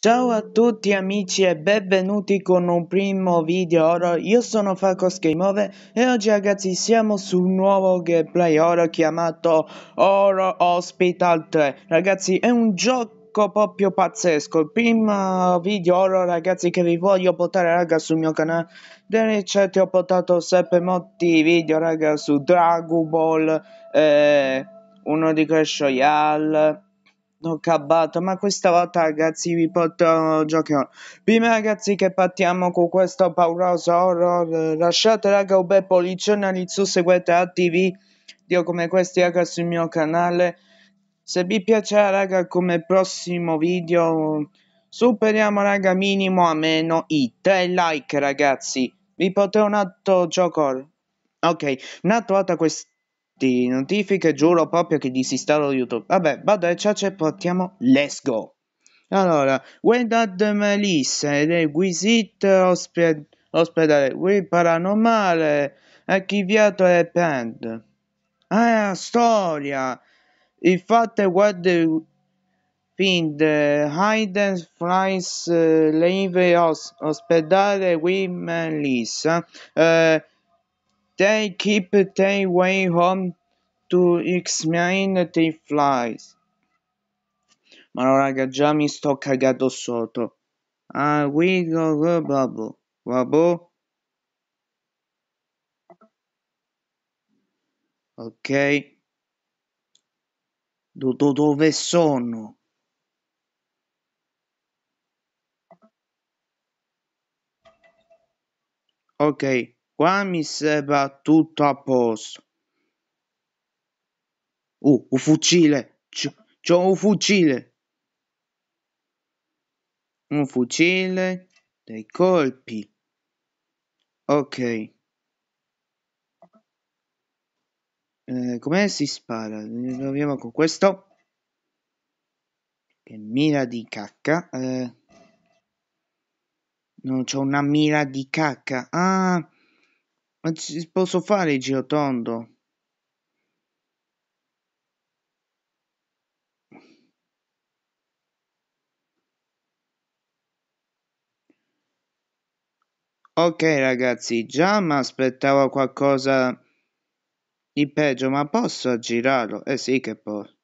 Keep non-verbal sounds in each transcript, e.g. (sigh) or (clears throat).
Ciao a tutti amici e benvenuti con un primo video horror, io sono Facos Game e oggi ragazzi siamo sul nuovo gameplay horror chiamato Oro Hospital 3 Ragazzi è un gioco proprio pazzesco il primo video horror ragazzi che vi voglio portare raga sul mio canale di recente ho portato sempre molti video raga su Dragon Ball eh, uno di Crash Royale ho cabbato, ma questa volta ragazzi vi porto giocherò. Prima ragazzi che partiamo con questo pauroso horror, lasciate raga un bel pollicione su seguite a TV, io come questi raga sul mio canale. Se vi piacerà raga come prossimo video, superiamo raga minimo a meno i 3 like ragazzi. Vi porterò un altro gioco. Ok, una volta questo di notifiche, giuro proprio che disinstallo YouTube. Vabbè, vado a ciace e partiamo, let's go! Allora, Wendad Melissa requisit osped ospedale, qui paranormale, archiviato e pend. Ah, storia! Infatti, guarda, find Hayden Fries uh, eh, Leve os Ospedale Women Lisa. Uh, eh, they keep their way home to explain the flies. Ma no raga, già mi sto cagato sotto. Ah, we go, go, babbo. Babbo. Ok. Do, do, dove sono? Ok, qua mi sembra tutto a posto. Oh, un fucile! C'ho un fucile! Un fucile, dei colpi. Ok. Eh, come si spara? Proviamo con questo. Che mira di cacca. Eh. Non c'ho una mira di cacca. Ah! Ma ci posso fare il giro tondo? Ok ragazzi, già mi aspettavo qualcosa di peggio, ma posso aggirarlo? Eh sì che posso.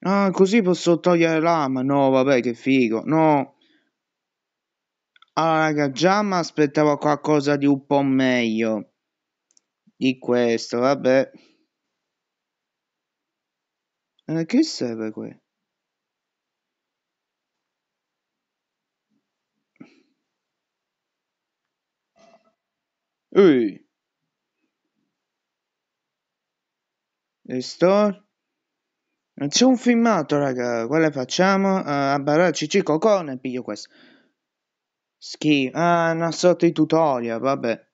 Ah, così posso togliere l'ama. No, vabbè, che figo. No. Allora, raga, già mi aspettavo qualcosa di un po' meglio. Di questo, vabbè. Eh, che serve questo? Ehi. E Non c'è un filmato, raga. Quale facciamo? Uh, ah, Abbarà Cici Cocone, piglio questo. Schifo. Ah, una sorta di tutorial, vabbè.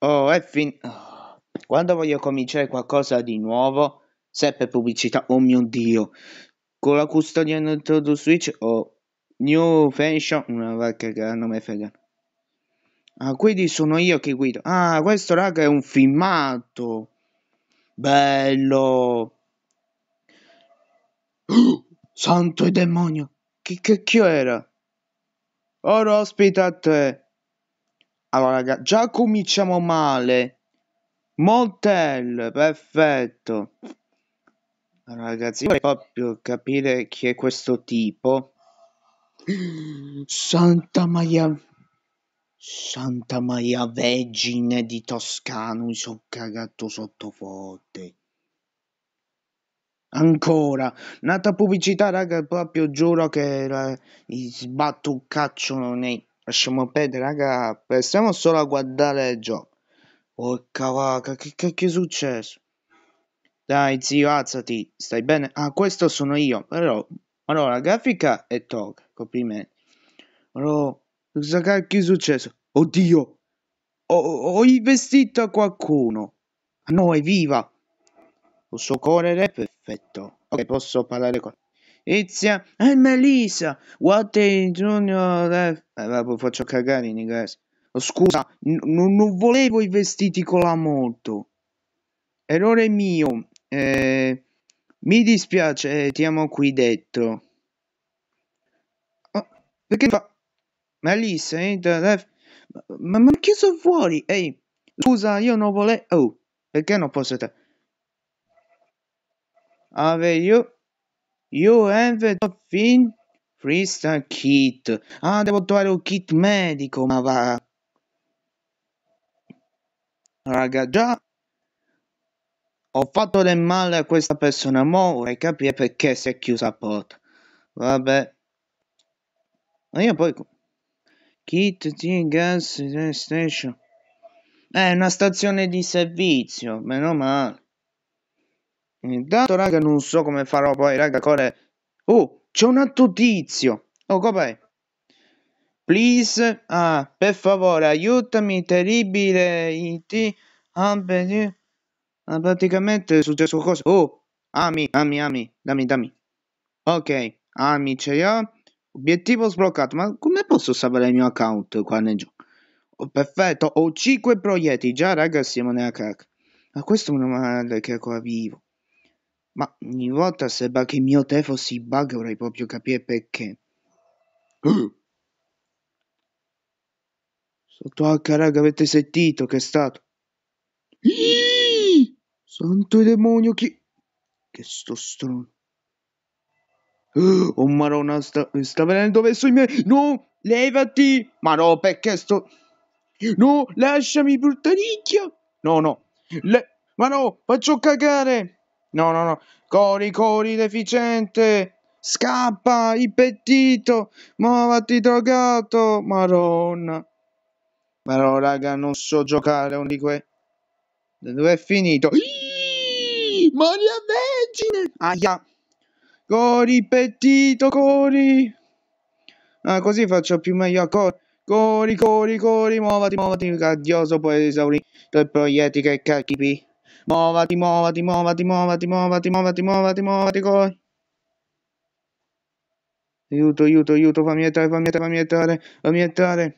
Oh, è fin... Oh. Quando voglio cominciare qualcosa di nuovo, sempre pubblicità, oh mio Dio. Con la custodia Nintendo Switch, oh, New Fashion, una vacca che non mi frega. Ah, quindi sono io che guido. Ah, questo raga è un filmato. Bello. Oh, santo demonio. Che cacchio era? Ora ospita a te. Allora raga, già cominciamo male. Motel, perfetto. Allora, ragazzi, vorrei proprio capire chi è questo tipo. Santa Maria Santa Maria Vergine di Toscano mi sono cagato sotto forte. Ancora, nata pubblicità, raga, proprio giuro che la, eh, sbatto un caccio nei... Lasciamo perdere, raga, stiamo solo a guardare il gioco. Porca vacca, che cacchio è successo? Dai, zio, alzati, stai bene? Ah, questo sono io, però... Allora, la grafica è tog, complimenti. Allora... Cosa cacchio è successo? Oddio! Ho, ho investito a qualcuno! No, noi, viva! Posso correre? Perfetto. Ok, posso parlare con... Inizia... È eh, Melissa! What a junior... Eh, eh, vabbè, faccio cagare in inglese. Oh, scusa, non volevo i vestiti con la moto. Errore mio. Eh, mi dispiace, eh, ti amo qui dentro. Oh, perché fa... Ma lì sei da Ma, mi ha chiuso fuori? Ehi, scusa, io non volevo... Oh, perché non posso te? Ave io... Io vedo fin... Freestyle kit. Ah, devo trovare un kit medico, ma va... Raga, già... Ho fatto del male a questa persona, ma vorrei capire perché si è chiusa la porta. Vabbè. Ma io poi... Kit T Gas Station. È una stazione di servizio, meno male. Intanto, raga, non so come farò poi, raga, corre. Oh, c'è un altro tizio. Oh, com'è? Please, ah, per favore, aiutami, terribile IT. Ah, ah, praticamente è successo cosa. Oh, ami, ami, ami, dammi, dammi. Ok, ami ce l'ho. Obiettivo sbloccato. Ma come posso salvare il mio account qua nel gioco? Oh, perfetto, ho 5 proiettili. Già, ragazzi, siamo nella cacca. Ma questo è una male che è qua vivo. Ma ogni volta sembra che il mio telefono si bug, vorrei proprio capire perché. Uh! Sotto H, raga, avete sentito che è stato? Santo demonio, chi... Che sto stronzo. (gasps) Oh marona, sta, sta venendo verso i miei... No, levati! Ma no, perché sto... No, lasciami, brutta nicchia! No, no. Le... Ma no, faccio cagare! No, no, no. Cori, cori, deficiente! Scappa, impettito! Muovati, drogato! Marona! Ma no, raga, non so giocare un di que... Dove è finito? Iii! Maria Vergine! Aia! Cori, pettito, cori. Ah, così faccio più meglio. Cori, cori, cori, cori muovati, muovati. Cadioso puoi esaurire i proietti che cacchipi. Muovati, muovati, muovati, muovati, muovati, muovati, muovati, muovati, cori. Aiuto, aiuto, aiuto, fammi entrare, fammi entrare, fammi entrare, fammi entrare.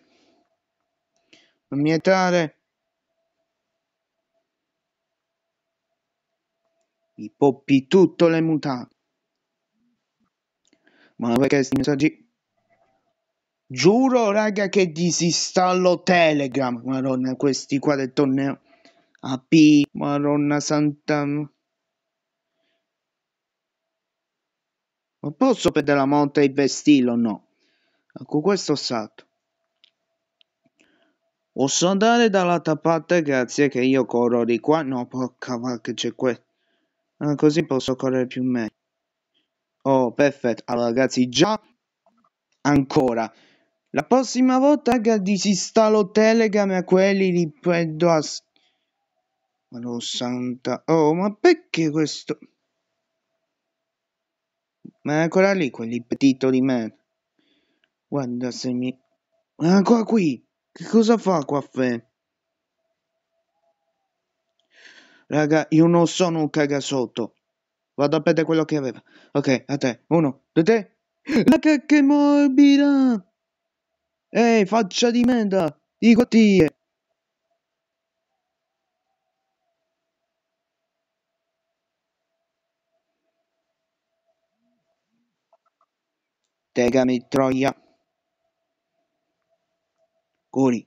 Fammi entrare. Mi poppi tutto le mutande. Ma avevo chiesto i messaggi. Giuro, raga, che disinstallo Telegram. Madonna, questi qua del torneo. AP, Madonna Santa. Ma posso perdere la monta e il vestito o no? Ecco, questo ho salto. Posso andare dall'altra parte grazie che io corro di qua? No, porca vacca, c'è questo. Ah, così posso correre più meglio. Oh, perfetto. Allora, ragazzi, già ancora. La prossima volta che disinstallo Telegram a quelli li prendo a... Ma non santa... Oh, ma perché questo... Ma è ancora lì quelli petito di me. Guarda se mi... Ma è ancora qui! Che cosa fa qua, Fe? Raga, io non sono un cagasotto. Vado a prendere quello che aveva. Ok, a te. Uno, due, tre. La cacca è morbida! Ehi, faccia di merda! I gottie! Tegami troia! Curi!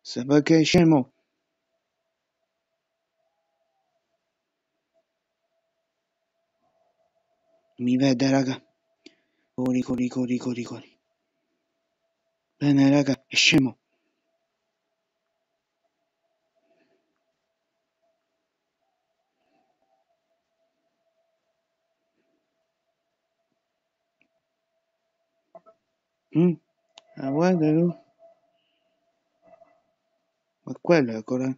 Sembra che è scemo! mi vede raga corri corri corri corri corri bene raga è scemo Mm? Ah, guarda tu. Ma quello è ancora...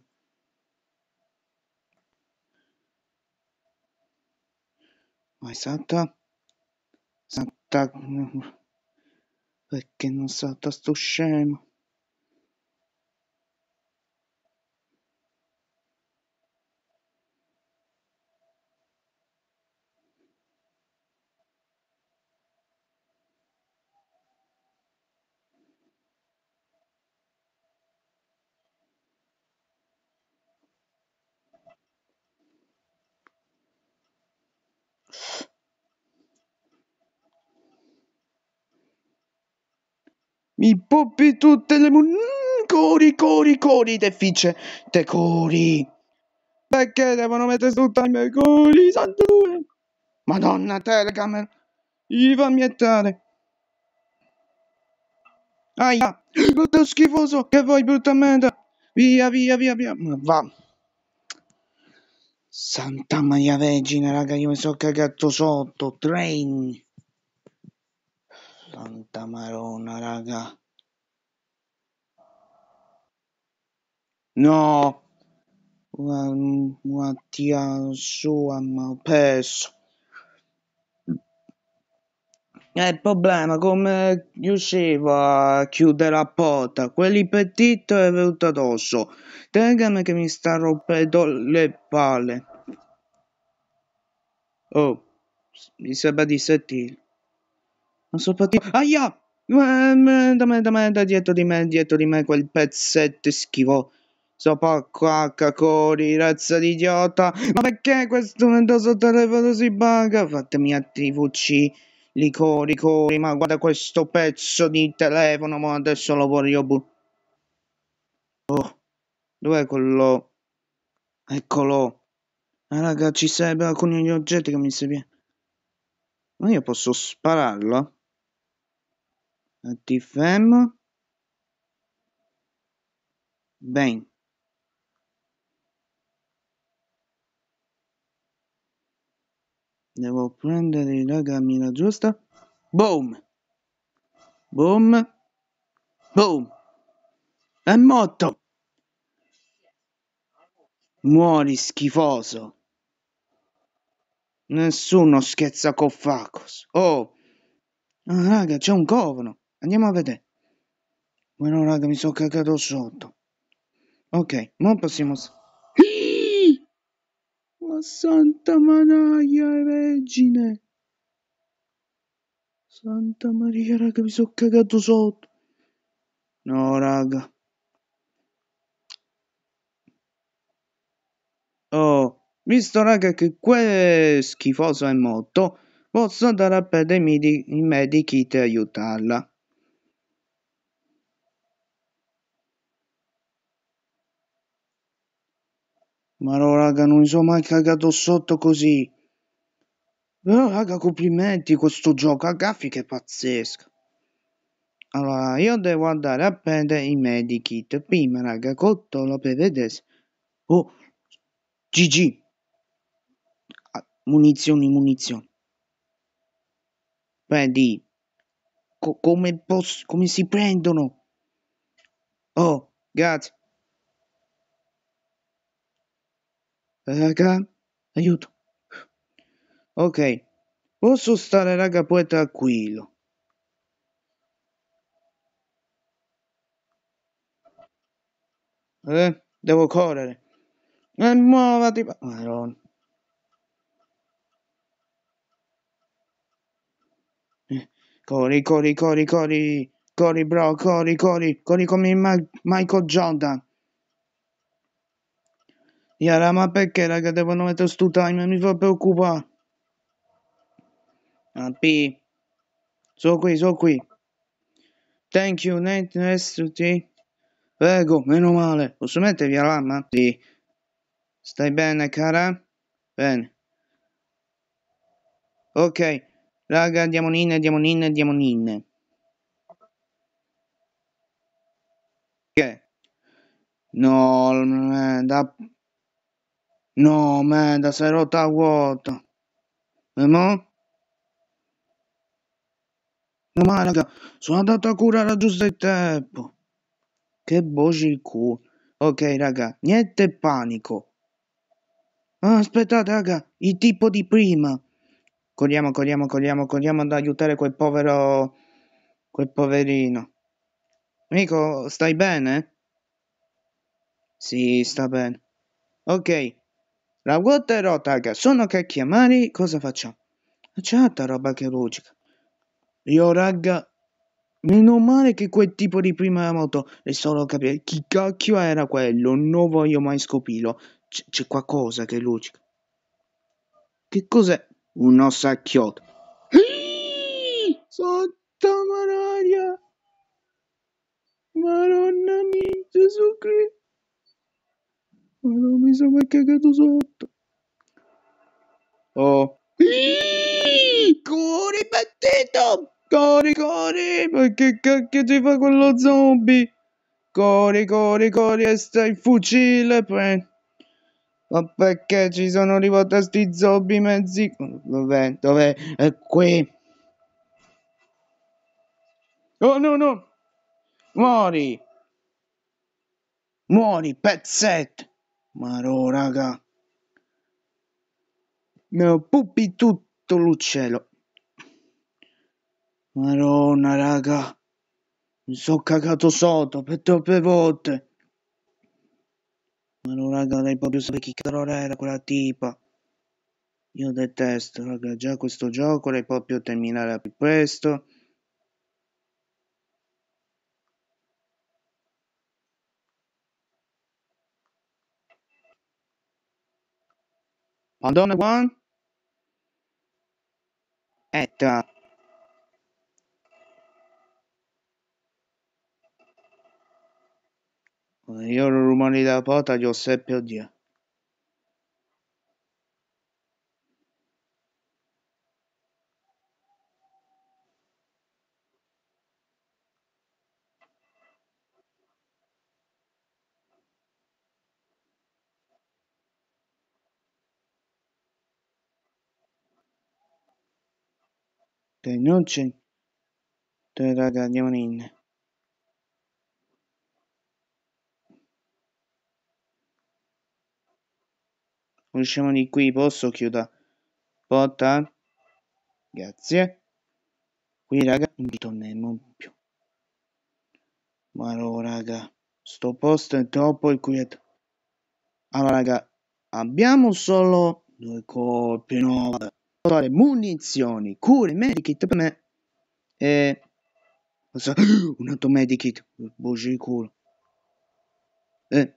Ma è salta? Salta... Mm, mm, mm. Perché non salta sto scemo? i poppi tutte le mun... Mm, cori, cori, cori, te fice, te cori. Perché devono mettere i miei cori, santo due. Madonna, telecamera. Gli fa miettare. Aia, brutto schifoso, che vuoi brutta merda. Via, via, via, via. va. Santa Maria Vergine, raga, io mi sono cagato sotto. Train tanta Marona, raga. No, Mattia su ho perso E il problema come riuscivo a chiudere la porta? Quell'impetito è venuto addosso. Tegame che mi sta rompendo le palle. Oh, mi sembra di sentire. Non so partito. Aia! Ehm, da me, da me, da dietro di me, dietro di me quel pezzetto schivo. So porca cacori, razza di idiota. Ma perché questo ventoso telefono si bugga? Fatemi a TVC. Licori, cori, ma guarda questo pezzo di telefono, ma adesso lo voglio bu... Oh, dov'è quello? Eccolo. Ah, raga, ci serve alcuni gli oggetti che mi serve. Ma io posso spararlo? active fem bem devo prendere la gamina giusta boom boom boom è morto muori schifoso nessuno scherza con Facos oh ah, raga c'è un covano Andiamo a vedere. Bueno, raga, mi sono cagato sotto. Ok, ora possiamo... Ma Santa Manaia Vergine! Santa Maria, raga, mi sono cagato sotto. No, raga. Oh, visto, raga, che quel schifoso è morto, posso andare a prendermi i medikit e aiutarla. Marò raga, non mi sono mai cagato sotto così. Però raga, complimenti questo gioco, a grafica è pazzesco. Allora, io devo andare a prendere i medikit. Prima raga, controllo per vedere Oh, GG. Ah, munizioni, munizioni. Prendi. Co come, come si prendono? Oh, grazie. Raga, aiuto. Ok, posso stare, raga, poi tranquillo. Eh, devo correre. E eh, muovati. Madonna. Eh, corri, corri, corri, corri. Corri, bro, corri, corri. Corri come Michael Jordan. Iară, ma perché raga devono mettere sto timer? Mi fa preoccupare. AP. Sono qui, sono qui. Thank you, Nate Tutti. Prego, meno male. Posso mettervi alarma? Sì. Stai bene, cara? Bene. Ok. Raga, diamo ninne, diamo ninne, diamo ninne. Che? No, da No, merda, sei rotta a vuota. E mo? No, ma raga, sono andato a curare a giusto il tempo. Che boci il culo. Ok, raga, niente panico. Ah, aspettate, raga, il tipo di prima. Corriamo, corriamo, corriamo, corriamo ad aiutare quel povero... quel poverino. Amico, stai bene? Sì, sta bene. Ok, la ruota e rotaga sono che chiamare cosa facciamo? C'è altra roba che logica. Io raga, meno male che quel tipo di prima moto è solo capire chi cacchio era quello, non voglio mai scoprirlo. c'è qualcosa che logica. Che cos'è? Uno sacchiotto. Santa Maria! Madonna mia, Gesù Cristo! Non mi sono mai cagato sotto. Oh. Iii, cuore battito! Core, core, ma che cacchio ti fa quello zombie? Core, core, core, sta il fucile, poi. Ma perché ci sono arrivati sti zombie mezzi? Dov'è? Dov'è? È qui. Oh no no! Muori! Muori, pezzetto! Marò, raga. Mi lo pupi tutto l'uccello. Maronna, raga. Mi sono cagato sotto per troppe volte. Ma raga, lei proprio sapere chi cavolo era quella tipa. Io detesto, raga, già questo gioco, lei proprio terminare più presto. Another one at uh, Io ero rumore da porta Giuseppe Oddio. Te noche te ragagnonin. Usciamo di qui, posso chiuda? Porta? Grazie. Qui, raga, non ci torneremo più. Ma allora, raga, sto posto è troppo inquieto. Allora, raga, abbiamo solo due colpi, no, trovare munizioni, cure, medikit per me. E... So, (gasps) un altro medikit. Bugi boh, di culo. E...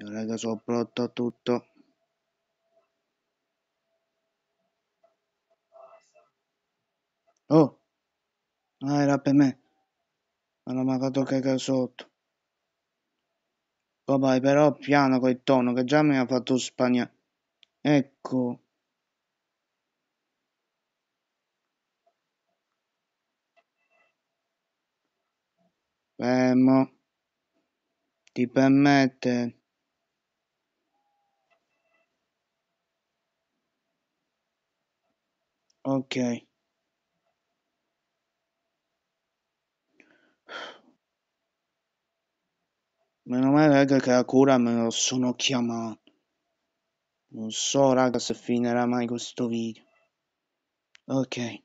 Io raga sono pronto a tutto. Oh! Ah, era per me. Ma non mi ha fatto cagare sotto. Vabbè, però piano col tono, che già mi ha fatto spagnare ecco fermo ti permette ok Meno male raga che la cura me lo sono chiamato. Non so raga se finirà mai questo video. Ok.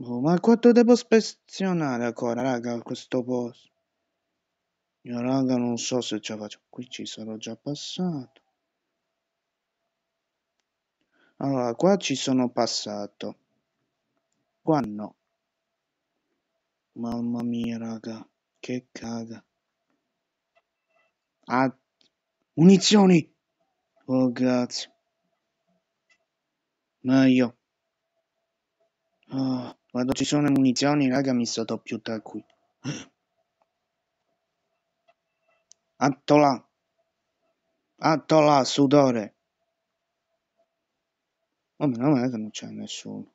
Oh, ma quanto devo spezionare ancora raga a questo posto? Io raga non so se ce la faccio. Qui ci sarò già passato. Allora qua ci sono passato. Qua no. Mamma mia raga. Che caga. Ah Munizioni! Oh, grazie. Meglio. Oh, ah, quando ci sono munizioni, raga, mi sto più tranquillo. Attola! (gasps) Attola, sudore! Ma meno male che non c'è nessuno.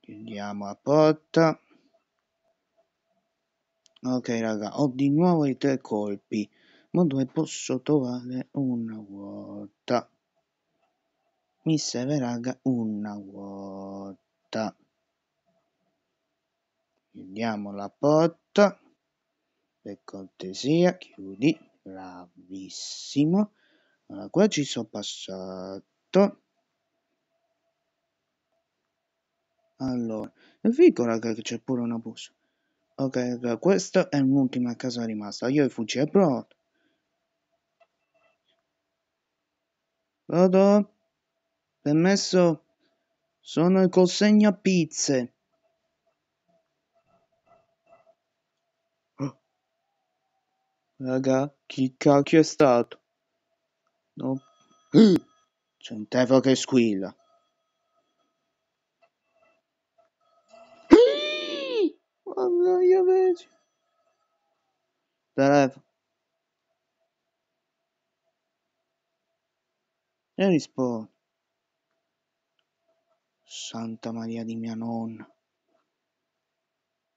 Chiudiamo la porta. Ok raga, ho di nuovo i tre colpi, ma dove posso trovare una volta? Mi serve raga una volta. Chiudiamo la porta, per cortesia, chiudi, bravissimo. Allora, qua ci sono passato. Allora, è figo raga che c'è pure una busta. Ok, questo è un'ultima casa rimasta. Io e fucile pronto. Vado. Permesso. Sono in consegna pizze. Oh. Raga, chi cacchio è stato? No. (clears throat) C'è un tefo che squilla. Alleluia Vergine. Telefono. E rispondo. Santa Maria di mia nonna.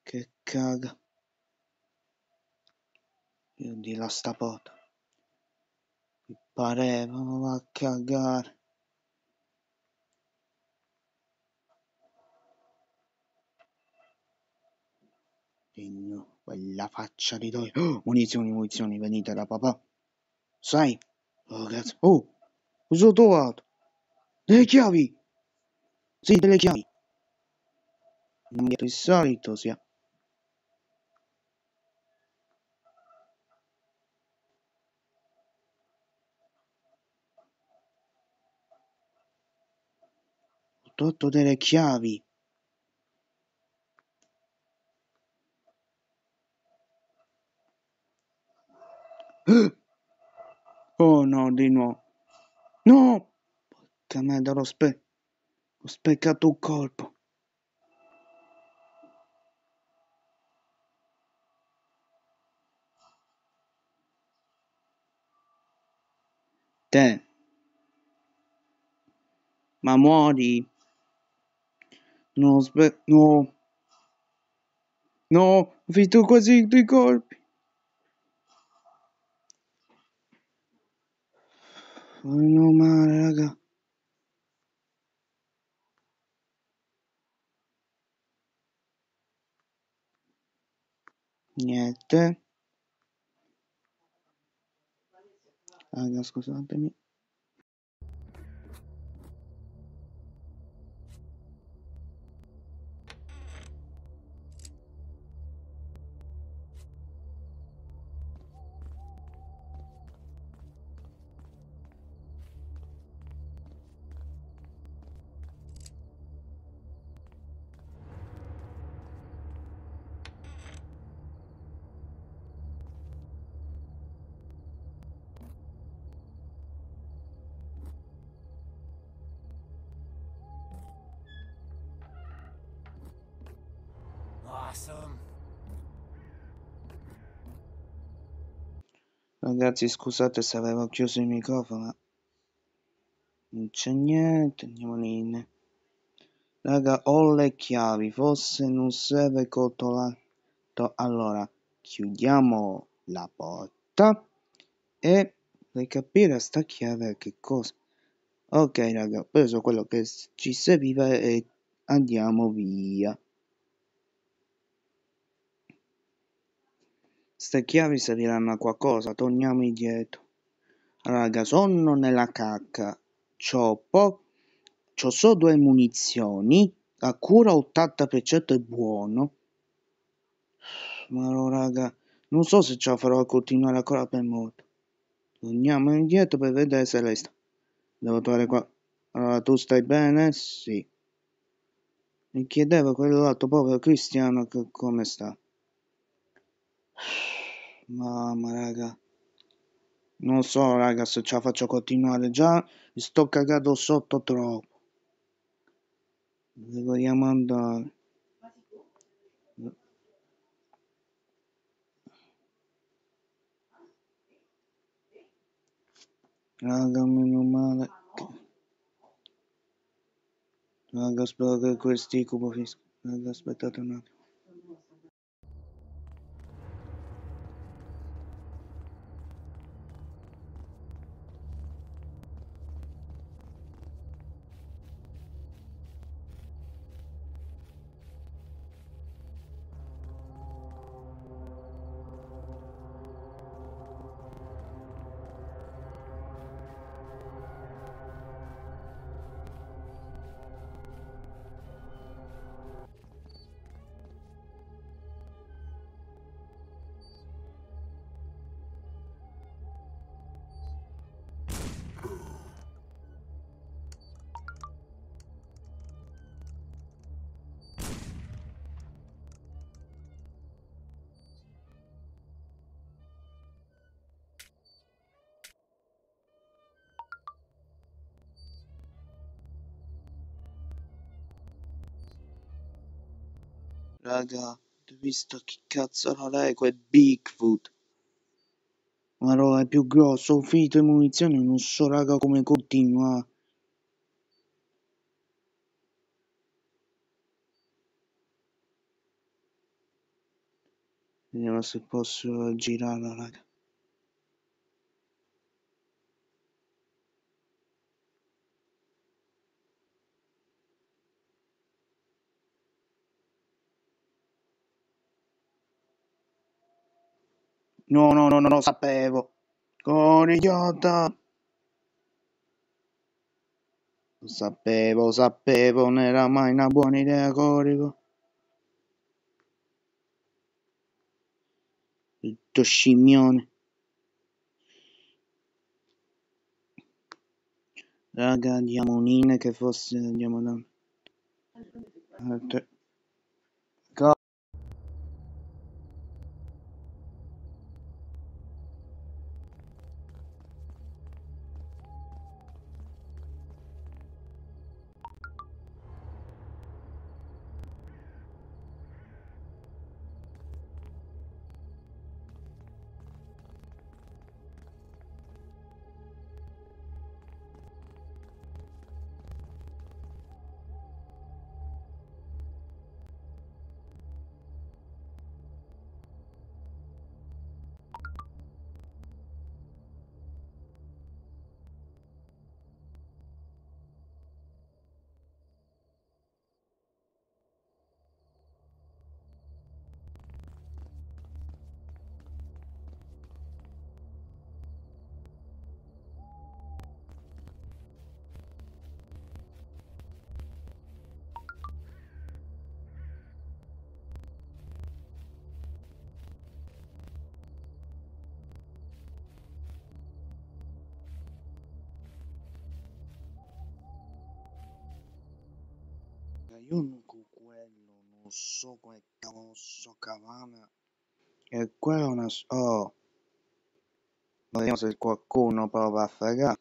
Che caga. Io di la stapota. Mi pareva, ma va a cagare. Legno, quella faccia di Dori. Oh, munizioni, munizioni, venite da papà. Sai? Oh, cazzo. Oh, cosa ho trovato? Delle chiavi! Sì, delle chiavi. Non il solito sia. Ho tolto delle chiavi. (gasps) Oh no, di nuovo. No! Porca merda, l'ho spe... Ho speccato un colpo. Te. Ma muori. No, spe... No. No, ho finito quasi due colpi. Meno male, raga. Niente. Raga, scusatemi. Awesome. Ragazzi scusate se avevo chiuso il microfono. Non c'è niente, andiamo in. Raga, ho le chiavi, forse non serve cotolato. Allora, chiudiamo la porta e per capire sta chiave che cosa. Ok raga, ho preso quello che ci serviva e andiamo via. Ste chiavi serviranno a qualcosa, torniamo indietro. Raga, sono nella cacca. C'ho, po- c'ho solo due munizioni. A cura 80% è buono. Ma allora, raga, non so se ce la farò a continuare ancora per molto. Torniamo indietro per vedere se lei sta. Devo trovare qua. Allora, tu stai bene? Sì. Mi chiedeva quell'altro povero Cristiano che come sta. Mamma raga. Non so raga se ce la faccio continuare. Già mi sto cagando sotto troppo. Devo andare. Raga, meno male. Raga, spero che questi cubo finiscono. Raga, aspettate un attimo. Raga, ho visto chi cazzo era l'eco? quel Bigfoot. Ma roba è più grosso, ho finito le munizioni, non so raga come continua. Vediamo se posso girarla raga. No, no, no, non lo sapevo. Conigliota. Lo sapevo, lo sapevo, non era mai una buona idea, Corico. Tutto scimmione. Raga, diamo un'ina che fosse... Andiamo da... Altre... Allora, io non con quello non so come cavolo so cavare. E quello è una... Oh! Vediamo se qualcuno prova a fregare.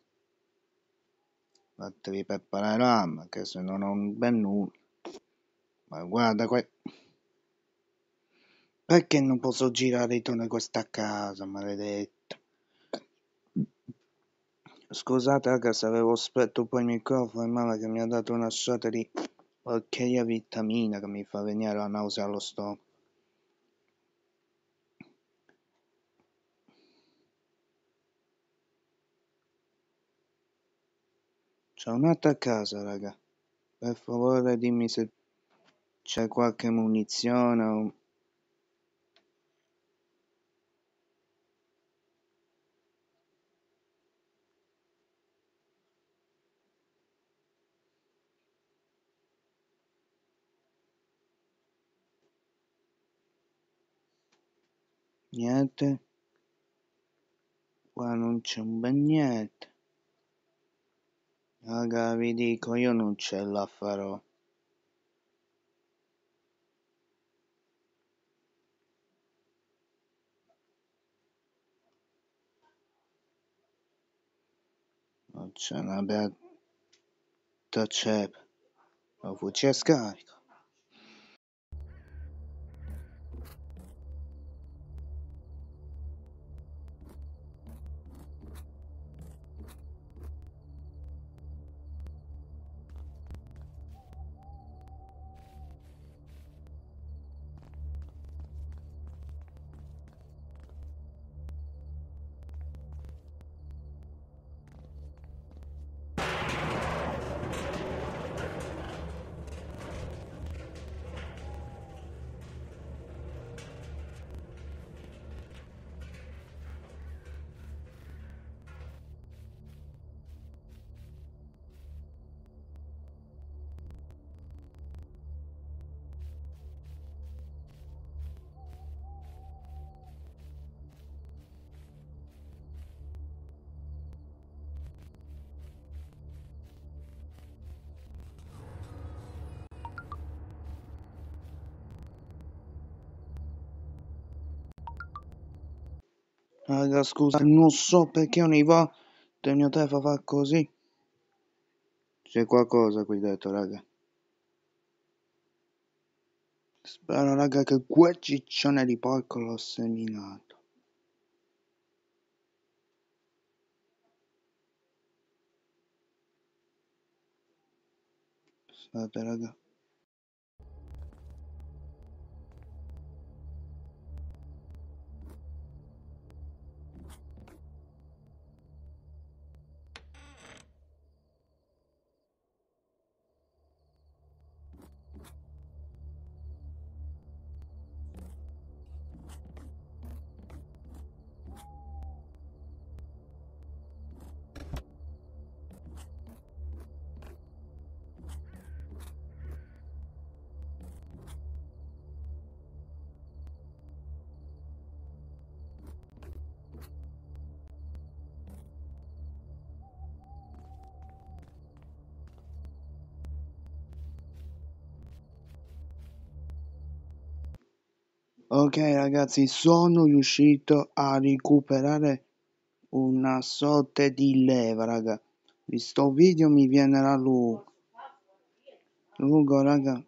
Fattevi preparare l'arma, che se non ho ben nulla. Ma guarda qua. Perché non posso girare intorno a questa casa, maledetto? Scusate raga eh, se avevo spetto un po' il microfono, ma che mi ha dato una sorta di porcheria vitamina che mi fa venire la nausea allo stomaco. C'è un'altra a casa, raga. Per favore dimmi se c'è qualche munizione o... niente qua non c'è un ben niente raga vi dico io non ce la farò c'è una bella ceppa lo fucile a scarico Raga, scusa, non so perché ogni volta il mio telefono fa così. C'è qualcosa qui dentro, raga. Spero, raga, che quel ciccione di porco l'ho seminato. Aspetta, raga. Ok ragazzi, sono riuscito a recuperare una sorta di leva, raga. Visto video mi viene da lungo. Lungo, raga,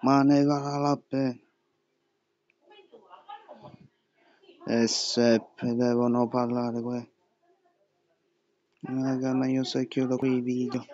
ma ne vale la pena. E eh, seppe devono parlare, qua. Raga, ma io se chiudo qui i video.